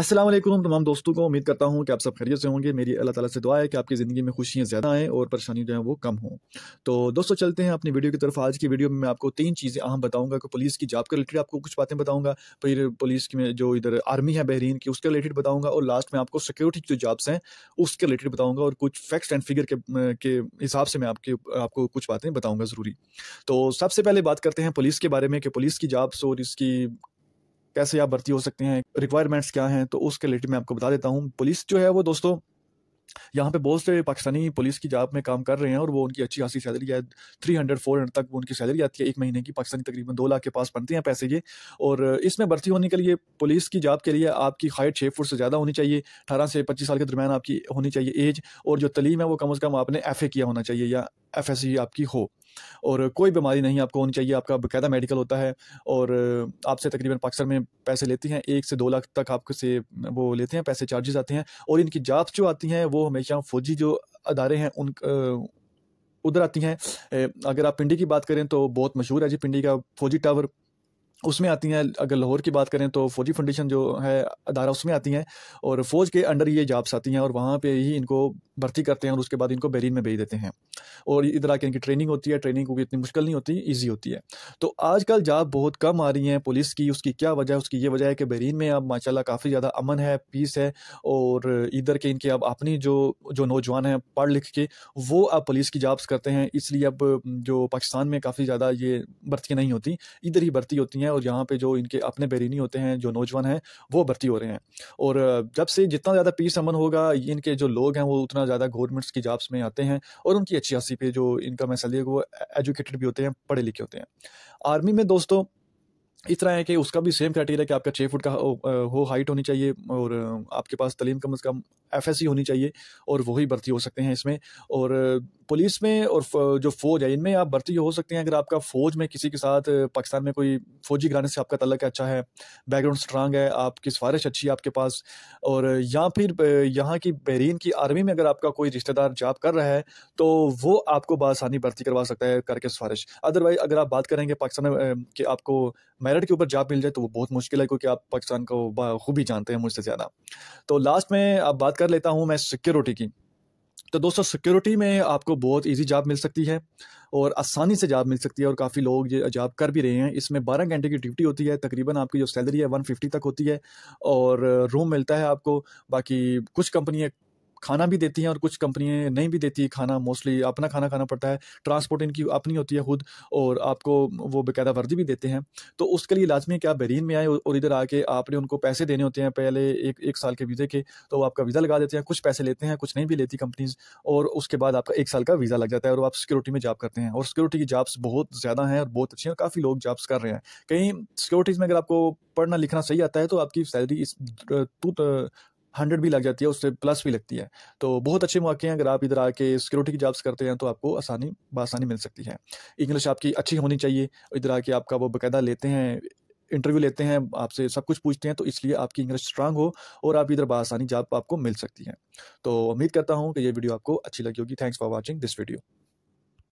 अस्सलाम वालेकुम तमाम दोस्तों को उम्मीद करता हूँ कि आप सब खैरियत से होंगे मेरी अल्लाह ताला से दुआ है कि आपकी ज़िंदगी में खुशियाँ ज़्यादा आएँ और परेशानी जो है वो कम हो तो दोस्तों चलते हैं अपनी वीडियो की तरफ आज की वीडियो में मैं आपको तीन चीज़ें अहम बताऊँगा कि पुलिस की जॉब के रिलेटेड आपको कुछ बातें बताऊँगा फिर पुलिस की जो इधर आर्मी है बहरीन की उसके रिलेटेड बताऊँगा और लास्ट में आपको सिक्योरिटी की जो जॉब्स हैं उसके रिलेटेड बताऊँगा और कुछ फैक्ट्स एंड फिगर के के हिसाब से मैं आपके आपको कुछ बातें बताऊँगा ज़रूरी तो सबसे पहले बात करते हैं पुलिस के बारे में कि पुलिस की जॉब्स और इसकी कैसे आप भर्ती हो सकते हैं रिक्वायरमेंट्स क्या हैं तो उसके रिलेटेड मैं आपको बता देता हूँ पुलिस जो है वो दोस्तों यहाँ पे बहुत से पाकिस्तानी पुलिस की जॉब में काम कर रहे हैं और वो उनकी अच्छी खासी सैलरी है थ्री हंड्रेड फोर हंड्रेड तक वो उनकी सैलरी आती है एक महीने की पाकिस्तानी तकरीबन दो लाख के पास बनते हैं पैसे ये और इसमें भर्ती होने के लिए पुलिस की जॉब के लिए आपकी हाइट छः फुट से ज़्यादा होनी चाहिए अठारह से पच्चीस साल के दरमियान आपकी होनी चाहिए एज और जो तलीम है वो कम अज़ कम आपने एफ़ किया होना चाहिए या एफ आपकी हो और कोई बीमारी नहीं आपको होनी चाहिए आपका बाकायदा मेडिकल होता है और आपसे तकरीबन पाकिस्तान में पैसे लेते हैं एक से दो लाख तक आपसे वो लेते हैं पैसे चार्जेस आते हैं और इनकी जाब्स जो आती हैं वो हमेशा फौजी जो अदारे हैं उन उधर आती हैं अगर आप पिंडी की बात करें तो बहुत मशहूर है जी पिंडी का फौजी टावर उसमें आती हैं अगर लाहौर की बात करें तो फौजी फाउंडेशन जो है अदारा उसमें आती हैं और फौज के अंडर ये जॉब्स आती हैं और वहाँ पे ही इनको भर्ती करते हैं और उसके बाद इनको बेरीन में भेज देते हैं और इधर आके इनकी ट्रेनिंग होती है ट्रेनिंग को इतनी मुश्किल नहीं होती ईजी होती है तो आजकल जॉब बहुत कम आ रही हैं पुलिस की उसकी क्या वजह है उसकी ये वजह है कि बेरीन में अब माशाला काफ़ी ज़्यादा अमन है पीस है और इधर के इनके अब अपनी जो जो नौजवान हैं पढ़ लिख के वो अब पुलिस की जॉब्स करते हैं इसलिए अब जो पाकिस्तान में काफ़ी ज़्यादा ये भर्ती नहीं होती इधर ही भर्ती होती हैं और यहाँ पर जो इनके अपने बेरीनी होते हैं जो नौजवान हैं वो भर्ती हो रहे हैं और जब से जितना ज़्यादा पीस अमन होगा इनके जो लोग हैं वो उतना इतना ज़्यादा गवर्नमेंट्स की जॉब्स में आते हैं और उनकी अच्छी पे जो इनकम है सैलरी वो एजुकेटेड भी होते हैं पढ़े लिखे होते हैं आर्मी में दोस्तों इस तरह है कि उसका भी सेम क्राइटेरिया कि आपका छः फुट का हो हाइट होनी चाहिए और आपके पास तलीम कम अज़ कम एफ होनी चाहिए और वही भर्ती हो सकते हैं इसमें और पुलिस में और जो फौज है इनमें आप भर्ती हो सकते हैं अगर आपका फौज में किसी के साथ पाकिस्तान में कोई फौजी घराने से आपका तलक अच्छा है बैकग्राउंड स्ट्रांग है आपकी सिफारिश अच्छी है आपके पास और या फिर यहाँ की बहरीन की आर्मी में अगर आपका कोई रिश्तेदार जॉब कर रहा है तो वो आपको बसानी भर्ती करवा सकता है करके सिफारिश अदरवाइज अगर आप बात करेंगे पाकिस्तान में कि आपको मेरिट के ऊपर जॉब मिल जाए तो वो बहुत मुश्किल है क्योंकि आप पाकिस्तान को खूब ही जानते हैं मुझसे ज़्यादा तो लास्ट में आप बात कर लेता हूँ मैं सिक्योरिटी की तो दोस्तों सिक्योरिटी में आपको बहुत इजी जॉब मिल सकती है और आसानी से जॉब मिल सकती है और काफ़ी लोग ये जॉब कर भी रहे हैं इसमें 12 घंटे की ड्यूटी होती है तकरीबन आपकी जो सैलरी है 150 तक होती है और रूम मिलता है आपको बाकी कुछ कंपनियां खाना भी देती हैं और कुछ कंपनियाँ नहीं भी देती खाना मोस्टली अपना खाना खाना पड़ता है ट्रांसपोर्ट इनकी अपनी होती है खुद और आपको वो बेकायदा वर्दी भी देते हैं तो उसके लिए लाजमी है कि आप बहरीन में आए और इधर आके आपने उनको पैसे देने होते हैं पहले एक एक साल के वीज़े के तो वो आपका वीज़ा लगा देते हैं कुछ पैसे लेते हैं कुछ नहीं भी लेती कंपनीज और उसके बाद आपका एक साल का वीज़ा लग जाता है और आप सिक्योरिटी में जॉब करते हैं और सिक्योरिटी की जॉब्स बहुत ज़्यादा हैं और बहुत अच्छी हैं काफ़ी लोग जॉब्स कर रहे हैं कहीं सिक्योरिटीज़ में अगर आपको पढ़ना लिखना सही आता है तो आपकी सैलरी इस हंड्रेड भी लग जाती है उससे प्लस भी लगती है तो बहुत अच्छे मौके हैं अगर आप इधर आके सिक्योरिटी की जॉब्स करते हैं तो आपको आसानी बसानी मिल सकती है इंग्लिश आपकी अच्छी होनी चाहिए इधर आके आपका वो बाकायदा लेते हैं इंटरव्यू लेते हैं आपसे सब कुछ पूछते हैं तो इसलिए आपकी इंग्लिश स्ट्रांग हो और आप इधर बसानी जॉब आपको मिल सकती है तो उम्मीद करता हूँ कि ये वीडियो आपको अच्छी लगी होगी thanks for watching this video